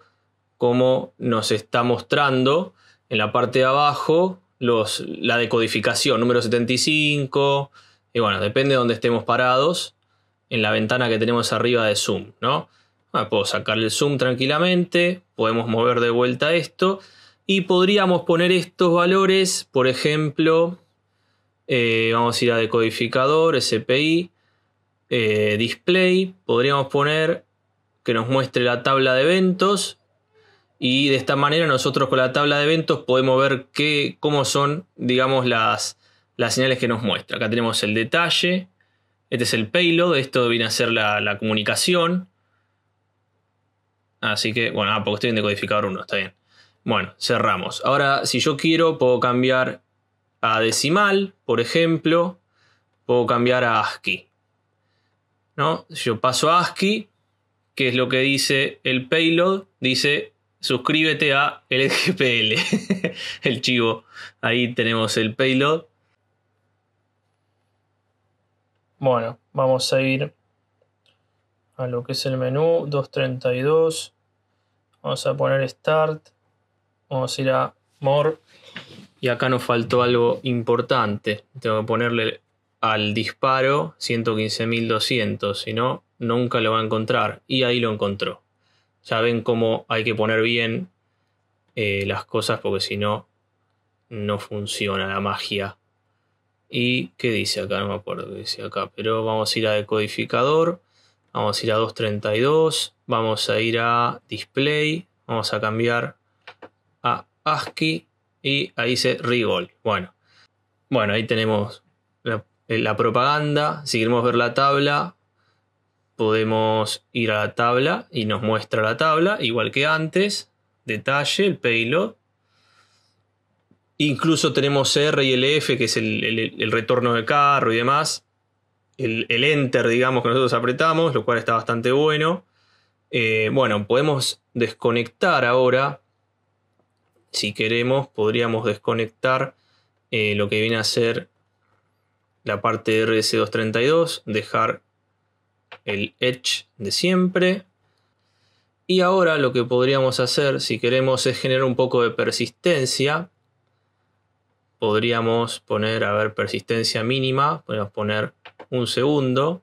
S1: cómo nos está mostrando en la parte de abajo los, la decodificación, número 75. Y bueno, depende de dónde estemos parados en la ventana que tenemos arriba de zoom, ¿no? Ah, puedo sacarle el zoom tranquilamente, podemos mover de vuelta esto y podríamos poner estos valores, por ejemplo, eh, vamos a ir a decodificador, SPI, eh, display. Podríamos poner que nos muestre la tabla de eventos. Y de esta manera nosotros con la tabla de eventos podemos ver qué, cómo son, digamos, las, las señales que nos muestra. Acá tenemos el detalle. Este es el payload. Esto viene a ser la, comunicación. Así que, bueno, ah, porque estoy en decodificador 1, está bien. Bueno, cerramos. Ahora, si yo quiero, puedo cambiar a decimal, por ejemplo, puedo cambiar a ASCII. ¿no? Yo paso a ASCII, que es lo que dice el payload, dice suscríbete a LGPL, el chivo. Ahí tenemos el payload. Bueno, vamos a ir a lo que es el menú 232. Vamos a poner Start. Vamos a ir a More y acá nos faltó algo importante. Tengo que ponerle al disparo 115.200, si no, nunca lo va a encontrar. Y ahí lo encontró. Ya ven cómo hay que poner bien eh, las cosas porque si no, no funciona la magia. ¿Y qué dice acá? No me acuerdo qué dice acá, pero vamos a ir a decodificador, vamos a ir a 232, vamos a ir a display, vamos a cambiar a ASCII y ahí dice Rigol. Bueno, bueno, ahí tenemos la, propaganda. Si queremos ver la tabla, podemos ir a la tabla y nos muestra la tabla, igual que antes. Detalle, el payload. Incluso tenemos R y el F, que es el, retorno de carro y demás. El, enter, digamos, que nosotros apretamos, lo cual está bastante bueno. Eh, bueno, podemos desconectar ahora si queremos, podríamos desconectar eh, lo que viene a ser la parte de RS232, dejar el edge de siempre. Y ahora lo que podríamos hacer, si queremos, es generar un poco de persistencia. Podríamos poner, a ver, persistencia mínima, podemos poner un segundo,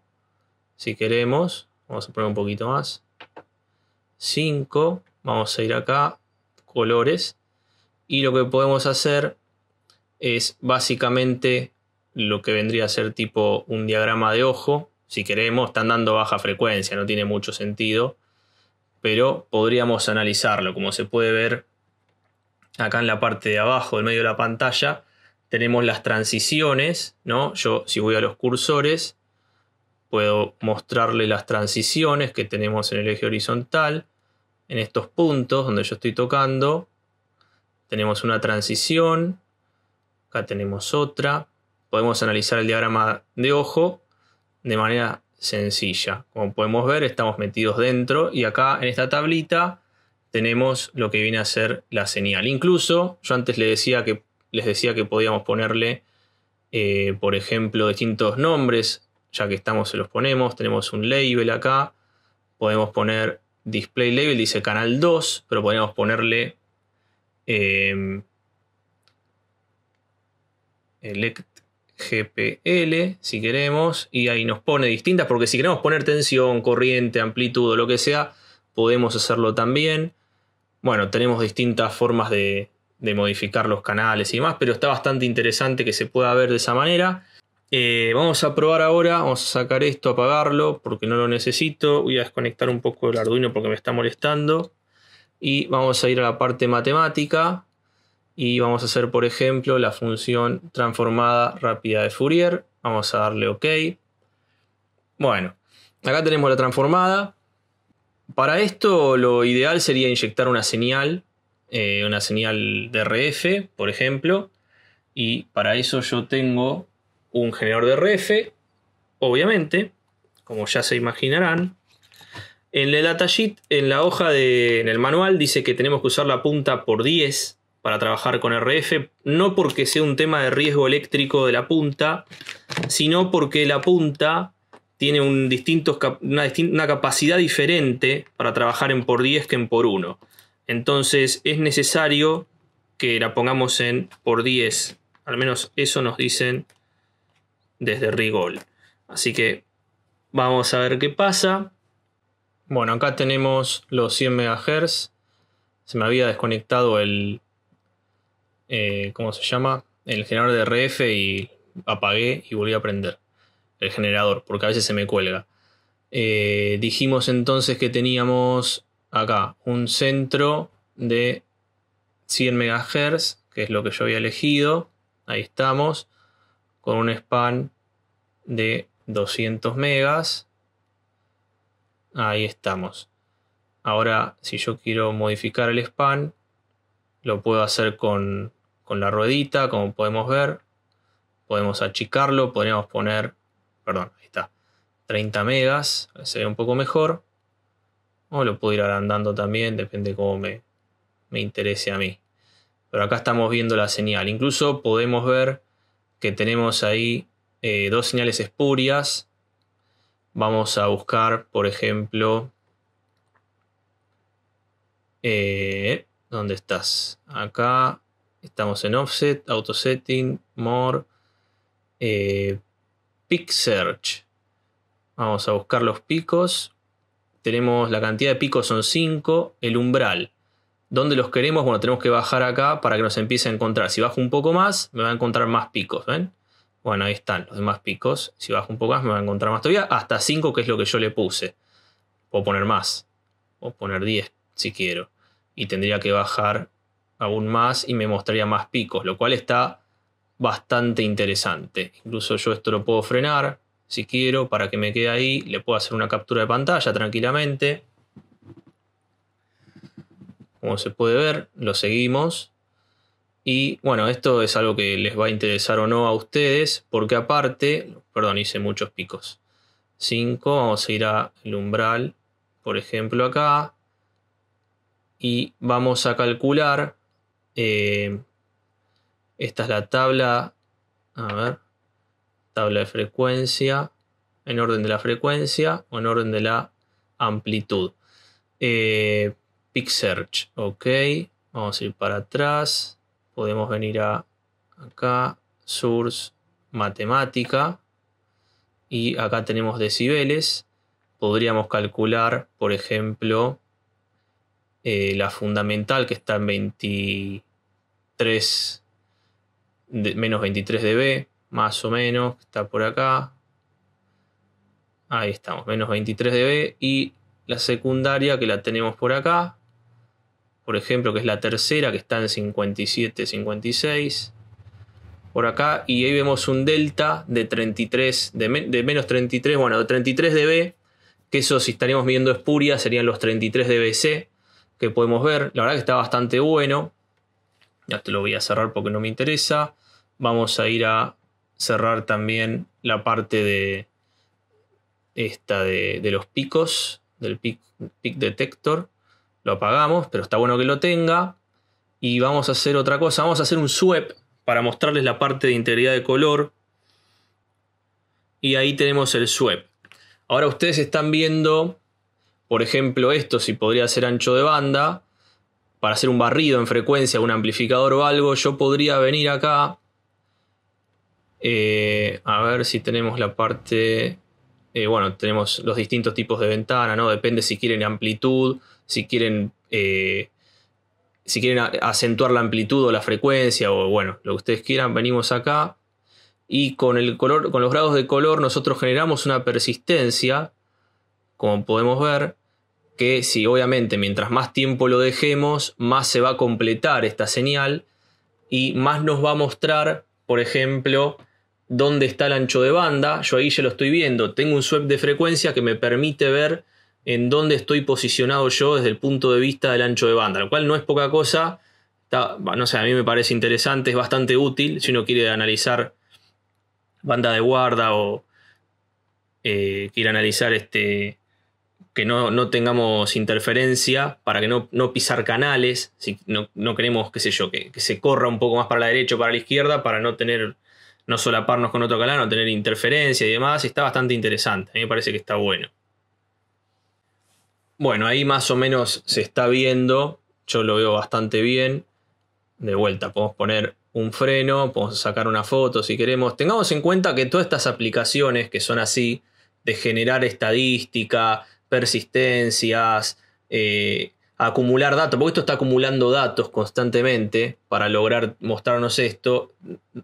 S1: si queremos. Vamos a poner un poquito más. 5, vamos a ir acá, colores y lo que podemos hacer es básicamente lo que vendría a ser tipo un diagrama de ojo. Si queremos, están dando baja frecuencia, no tiene mucho sentido, pero podríamos analizarlo. Como se puede ver acá en la parte de abajo, en medio de la pantalla, tenemos las transiciones, ¿no? Yo si voy a los cursores, puedo mostrarle las transiciones que tenemos en el eje horizontal, en estos puntos donde yo estoy tocando, tenemos una transición, acá tenemos otra. Podemos analizar el diagrama de ojo de manera sencilla. Como podemos ver, estamos metidos dentro y acá en esta tablita tenemos lo que viene a ser la señal. Incluso yo antes les decía que, les decía que podíamos ponerle, eh, por ejemplo, distintos nombres, ya que estamos se los ponemos. Tenemos un label acá, podemos poner display label, dice canal 2, pero podemos ponerle Em, elect GPL, si queremos, y ahí nos pone distintas, porque si queremos poner tensión, corriente, amplitud o lo que sea, podemos hacerlo también. Bueno, tenemos distintas formas de, modificar los canales y más pero está bastante interesante que se pueda ver de esa manera. Eh, vamos a probar ahora, vamos a sacar esto, apagarlo, porque no lo necesito. Voy a desconectar un poco el Arduino porque me está molestando y vamos a ir a la parte matemática y vamos a hacer, por ejemplo, la función transformada rápida de Fourier. Vamos a darle OK. Bueno, acá tenemos la transformada. Para esto lo ideal sería inyectar una señal, eh, una señal de RF, por ejemplo. Y para eso yo tengo un generador de RF, obviamente, como ya se imaginarán. En el datasheet, en la hoja de, en el manual, dice que tenemos que usar la punta por 10 para trabajar con RF, no porque sea un tema de riesgo eléctrico de la punta, sino porque la punta tiene un una, capacidad diferente para trabajar en por 10 que en por 1. Entonces es necesario que la pongamos en por 10. Al menos eso nos dicen desde Rigol. Así que vamos a ver qué pasa. Bueno, acá tenemos los 100 MHz. Se me había desconectado el... Eh, ¿Cómo se llama? El generador de RF y apagué y volví a prender el generador, porque a veces se me cuelga. Eh, dijimos entonces que teníamos acá un centro de 100 MHz, que es lo que yo había elegido. Ahí estamos, con un span de 200 megas Ahí estamos. Ahora, si yo quiero modificar el span, lo puedo hacer con, con la ruedita, como podemos ver. Podemos achicarlo, podríamos poner, perdón, ahí está, 30 megas, se ve un poco mejor. O lo puedo ir agrandando también, depende cómo me, me interese a mí. Pero acá estamos viendo la señal. Incluso podemos ver que tenemos ahí eh, dos señales espurias Vamos a buscar, por ejemplo, eh, ¿dónde estás? Acá estamos en offset, auto setting, more, eh, peak search. Vamos a buscar los picos. Tenemos la cantidad de picos son 5, el umbral. ¿Dónde los queremos? Bueno, tenemos que bajar acá para que nos empiece a encontrar. Si bajo un poco más, me va a encontrar más picos, ¿ven? Bueno, ahí están los demás picos. Si bajo un poco más me va a encontrar más todavía. Hasta 5, que es lo que yo le puse. Puedo poner más. puedo poner 10 si quiero. Y tendría que bajar aún más y me mostraría más picos, lo cual está bastante interesante. Incluso yo esto lo puedo frenar si quiero para que me quede ahí. Le puedo hacer una captura de pantalla tranquilamente. Como se puede ver, lo seguimos. Y bueno, esto es algo que les va a interesar o no a ustedes, porque aparte, perdón, hice muchos picos. 5, vamos a ir al umbral, por ejemplo, acá. Y vamos a calcular. Eh, esta es la tabla. A ver. Tabla de frecuencia. En orden de la frecuencia o en orden de la amplitud. Eh, search. Ok. Vamos a ir para atrás podemos venir a acá, source, matemática, y acá tenemos decibeles. Podríamos calcular, por ejemplo, eh, la fundamental que está en 23, menos 23 dB, más o menos, está por acá. Ahí estamos, menos 23 dB. Y la secundaria que la tenemos por acá, por ejemplo, que es la tercera, que está en 57, 56 por acá y ahí vemos un delta de 33, de, menos 33, bueno, de 33 dB, que eso si estaríamos viendo espuria serían los 33 dBc que podemos ver, la verdad que está bastante bueno, ya te lo voy a cerrar porque no me interesa, vamos a ir a cerrar también la parte de esta de, los picos, del pic peak detector, lo apagamos, pero está bueno que lo tenga. Y vamos a hacer otra cosa, vamos a hacer un sweep para mostrarles la parte de integridad de color. Y ahí tenemos el sweep Ahora ustedes están viendo, por ejemplo, esto, si podría ser ancho de banda, para hacer un barrido en frecuencia, un amplificador o algo, yo podría venir acá. Eh, a ver si tenemos la parte eh, bueno, tenemos los distintos tipos de ventana, ¿no? Depende si quieren amplitud, si quieren, eh, si quieren acentuar la amplitud o la frecuencia o bueno, lo que ustedes quieran, venimos acá y con, el color, con los grados de color nosotros generamos una persistencia, como podemos ver, que si obviamente mientras más tiempo lo dejemos, más se va a completar esta señal y más nos va a mostrar, por ejemplo, dónde está el ancho de banda. Yo ahí ya lo estoy viendo. Tengo un Sweep de frecuencia que me permite ver en dónde estoy posicionado yo desde el punto de vista del ancho de banda, lo cual no es poca cosa, no sé, a mí me parece interesante, es bastante útil si uno quiere analizar banda de guarda o eh, quiere analizar este, que no, tengamos interferencia, para que no, pisar canales, si no, queremos, qué sé yo, que, que, se corra un poco más para la derecha o para la izquierda, para no tener, no solaparnos con otro canal, no tener interferencia y demás, está bastante interesante, a mí me parece que está bueno. Bueno, ahí más o menos se está viendo, yo lo veo bastante bien. De vuelta, podemos poner un freno, podemos sacar una foto si queremos. Tengamos en cuenta que todas estas aplicaciones que son así, de generar estadística, persistencias, eh, acumular datos, porque esto está acumulando datos constantemente para lograr mostrarnos esto,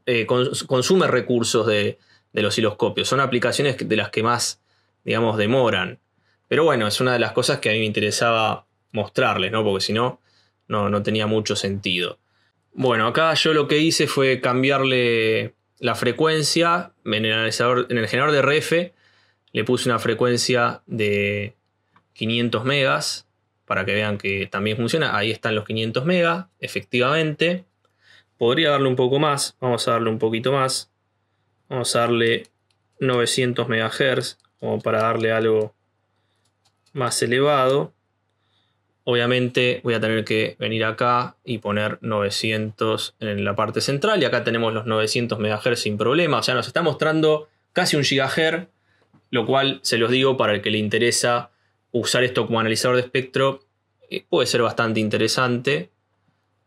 S1: eh, consume recursos de, de los hiloscopios. Son aplicaciones de las que más, digamos, demoran. Pero bueno, es una de las cosas que a mí me interesaba mostrarles, ¿no? Porque si no, no, tenía mucho sentido. Bueno, acá yo lo que hice fue cambiarle la frecuencia en el, en el generador de RF. Le puse una frecuencia de 500 megas para que vean que también funciona. Ahí están los 500 megas, efectivamente. Podría darle un poco más, vamos a darle un poquito más. Vamos a darle 900 megahertz, como para darle algo más elevado, obviamente voy a tener que venir acá y poner 900 en la parte central. Y acá tenemos los 900 MHz sin problema. O sea, nos está mostrando casi un GHz, lo cual se los digo para el que le interesa usar esto como analizador de espectro. Eh, puede ser bastante interesante.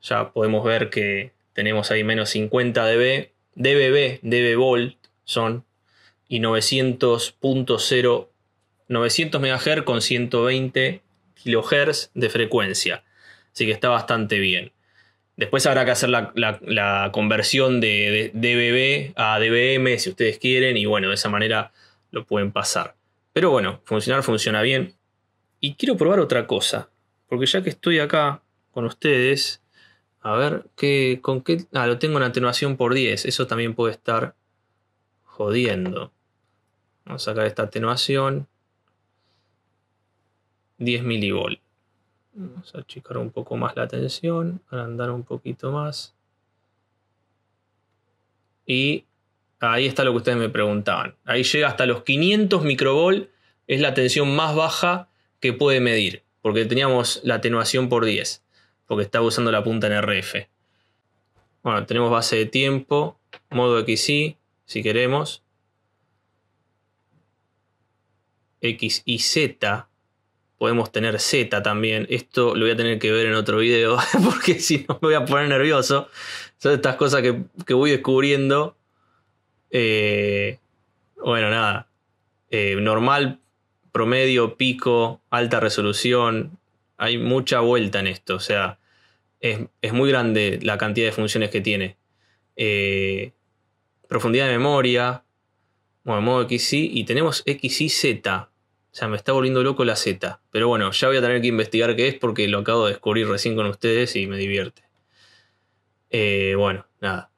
S1: Ya podemos ver que tenemos ahí menos 50 dB, dBB, dB volt son, y 900.0 900 MHz con 120 kHz de frecuencia. Así que está bastante bien. Después habrá que hacer la, conversión de, de, DBB a DBM si ustedes quieren y bueno, de esa manera lo pueden pasar. Pero bueno, funcionar funciona bien. Y quiero probar otra cosa, porque ya que estoy acá con ustedes, a ver, ¿qué, ¿con qué? Ah, lo tengo en atenuación por 10, eso también puede estar jodiendo. Vamos a sacar esta atenuación. 10 milivol. Vamos a achicar un poco más la tensión, agrandar un poquito más. Y ahí está lo que ustedes me preguntaban. Ahí llega hasta los 500 microvolt, es la tensión más baja que puede medir, porque teníamos la atenuación por 10, porque estaba usando la punta en RF. Bueno, tenemos base de tiempo, modo XY, si queremos. X y Z Podemos tener Z también. Esto lo voy a tener que ver en otro video porque si no me voy a poner nervioso. Son estas cosas que, voy descubriendo. Eh, bueno, nada. Eh, normal, promedio, pico, alta resolución. Hay mucha vuelta en esto. O sea, es, muy grande la cantidad de funciones que tiene. Eh, profundidad de memoria. Bueno, modo XY. Y tenemos XYZ sea, me está volviendo loco la Z. Pero bueno, ya voy a tener que investigar qué es porque lo acabo de descubrir recién con ustedes y me divierte. Eh, bueno, nada.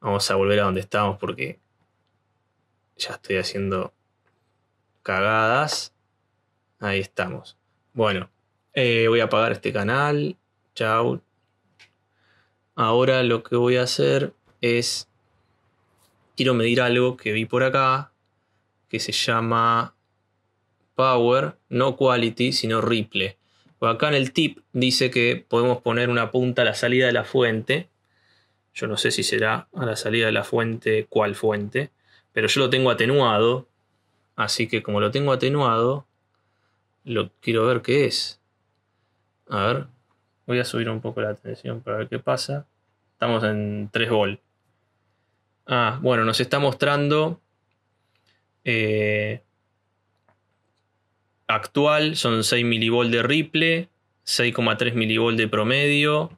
S1: Vamos a volver a donde estábamos porque ya estoy haciendo cagadas. Ahí estamos. Bueno, eh, voy a apagar este canal. Chao. Ahora lo que voy a hacer es... Quiero medir algo que vi por acá, que se llama power, no quality, sino ripple. acá en el tip dice que podemos poner una punta a la salida de la fuente. Yo no sé si será a la salida de la fuente cuál fuente, pero yo lo tengo atenuado. Así que como lo tengo atenuado, lo quiero ver qué es. A ver, voy a subir un poco la tensión para ver qué pasa. Estamos en 3 volt. Ah, bueno, nos está mostrando eh, actual son 6 milivolt de ripple, 6,3 milivolt de promedio,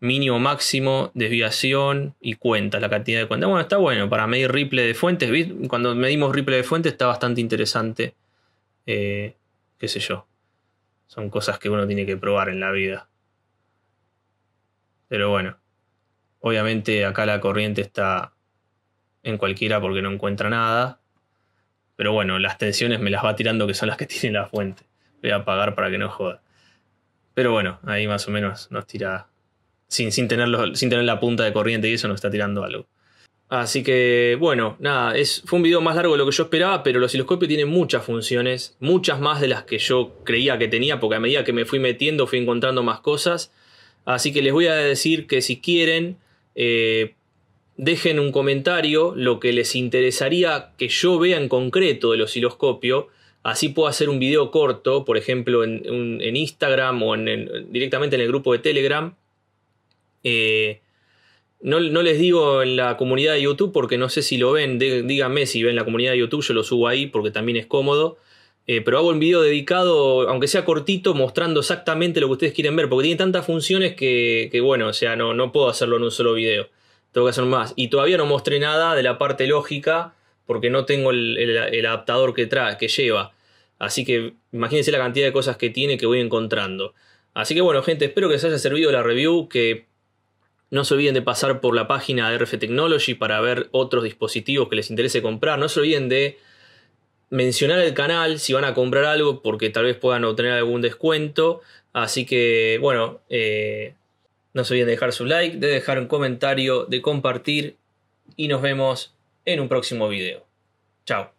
S1: mínimo máximo, desviación y cuenta, la cantidad de cuentas. Bueno, está bueno para medir ripple de fuentes. Cuando medimos ripple de fuentes está bastante interesante. Eh, qué sé yo. Son cosas que uno tiene que probar en la vida. Pero bueno. Obviamente acá la corriente está en cualquiera porque no encuentra nada. Pero bueno, las tensiones me las va tirando que son las que tiene la fuente. Voy a apagar para que no joda. Pero bueno, ahí más o menos nos tira. Sin, sin, sin tener la punta de corriente y eso nos está tirando algo. Así que, bueno, nada, es, fue un video más largo de lo que yo esperaba, pero el osciloscopio tiene muchas funciones, muchas más de las que yo creía que tenía, porque a medida que me fui metiendo fui encontrando más cosas. Así que les voy a decir que si quieren, eh, dejen un comentario lo que les interesaría que yo vea en concreto del osciloscopio. Así puedo hacer un video corto, por ejemplo, en, Instagram o en, directamente en el grupo de Telegram. Eh, no, les digo en la comunidad de YouTube porque no sé si lo ven. díganme si ven la comunidad de YouTube, yo lo subo ahí porque también es cómodo. Eh, pero hago un video dedicado, aunque sea cortito, mostrando exactamente lo que ustedes quieren ver, porque tiene tantas funciones que, bueno, o sea, no, no puedo hacerlo en un solo video tengo que hacer más. Y todavía no mostré nada de la parte lógica porque no tengo el, adaptador que trae, que lleva. Así que imagínense la cantidad de cosas que tiene que voy encontrando. Así que bueno, gente, espero que les haya servido la review, que no se olviden de pasar por la página de RF Technology para ver otros dispositivos que les interese comprar. No se olviden de mencionar el canal si van a comprar algo porque tal vez puedan obtener algún descuento. Así que bueno, eh, no se olviden de dejar su like, de dejar un comentario, de compartir y nos vemos en un próximo video. Chao.